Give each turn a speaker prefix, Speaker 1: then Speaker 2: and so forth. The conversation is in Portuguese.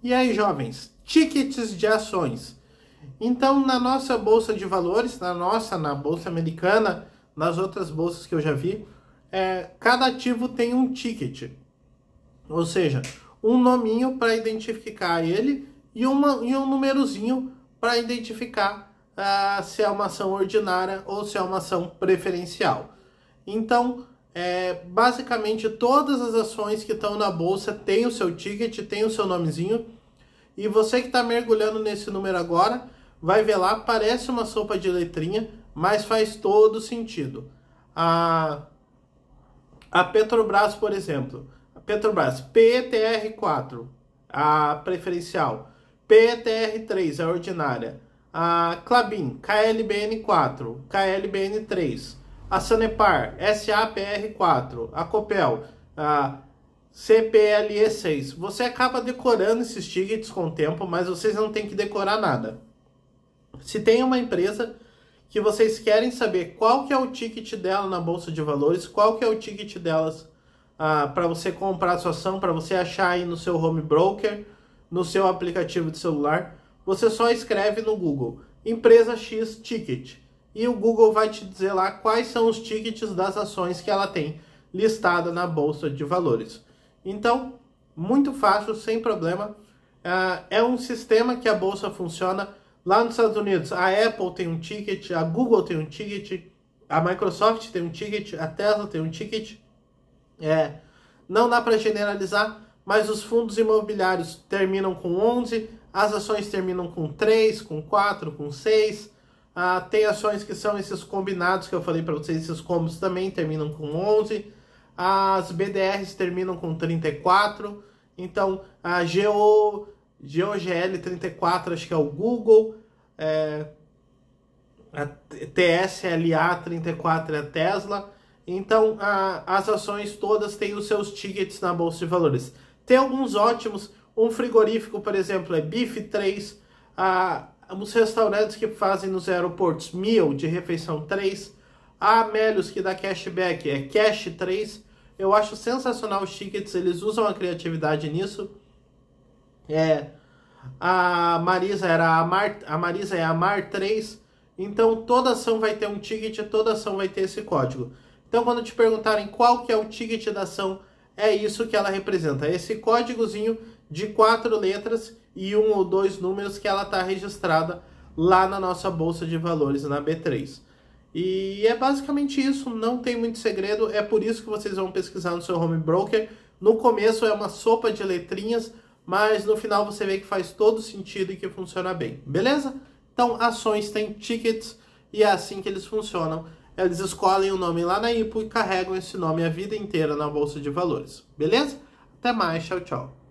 Speaker 1: E aí, jovens, tickets de ações. Então, na nossa bolsa de valores, na nossa, na bolsa americana, nas outras bolsas que eu já vi, é, cada ativo tem um ticket, ou seja, um nominho para identificar ele e, uma, e um númerozinho para identificar ah, se é uma ação ordinária ou se é uma ação preferencial. Então, é, basicamente todas as ações que estão na bolsa têm o seu ticket, tem o seu nomezinho. E você que está mergulhando nesse número agora, vai ver lá, parece uma sopa de letrinha, mas faz todo sentido. A, a Petrobras, por exemplo, a Petrobras PTR4, a preferencial, PTR3, a ordinária, a Clabin, KLBN4, KLBN3, a Sanepar, SAPR4, a Copel, a CPLE6. Você acaba decorando esses tickets com o tempo, mas vocês não têm que decorar nada. Se tem uma empresa que vocês querem saber qual que é o ticket dela na bolsa de valores, qual que é o ticket delas ah, para você comprar a sua ação, para você achar aí no seu home broker, no seu aplicativo de celular, você só escreve no Google empresa X ticket e o Google vai te dizer lá quais são os tickets das ações que ela tem listada na bolsa de valores. Então, muito fácil, sem problema. Ah, é um sistema que a bolsa funciona lá nos Estados Unidos. A Apple tem um ticket, a Google tem um ticket, a Microsoft tem um ticket, a Tesla tem um ticket. É, não dá para generalizar, mas os fundos imobiliários terminam com 11, as ações terminam com 3, com 4, com 6 ah, tem ações que são esses combinados que eu falei para vocês, esses combos também terminam com 11. As BDRs terminam com 34. Então, a GO, GOGL 34, acho que é o Google. É, a TSLA 34 é a Tesla. Então, a, as ações todas têm os seus tickets na Bolsa de Valores. Tem alguns ótimos. Um frigorífico, por exemplo, é BIF3. A, os restaurantes que fazem nos aeroportos mil de refeição 3, a Amélios que dá cashback é cash 3. Eu acho sensacional os tickets, eles usam a criatividade nisso. É, a Marisa era a Mar, a Marisa é a Mar 3. Então toda ação vai ter um ticket, toda ação vai ter esse código. Então quando te perguntarem qual que é o ticket da ação, é isso que ela representa, esse códigozinho de quatro letras e um ou dois números que ela está registrada lá na nossa bolsa de valores na B3. E é basicamente isso, não tem muito segredo, é por isso que vocês vão pesquisar no seu home broker. No começo é uma sopa de letrinhas, mas no final você vê que faz todo sentido e que funciona bem, beleza? Então, ações têm tickets e é assim que eles funcionam. Eles escolhem o um nome lá na IPO e carregam esse nome a vida inteira na bolsa de valores, beleza? Até mais, tchau, tchau.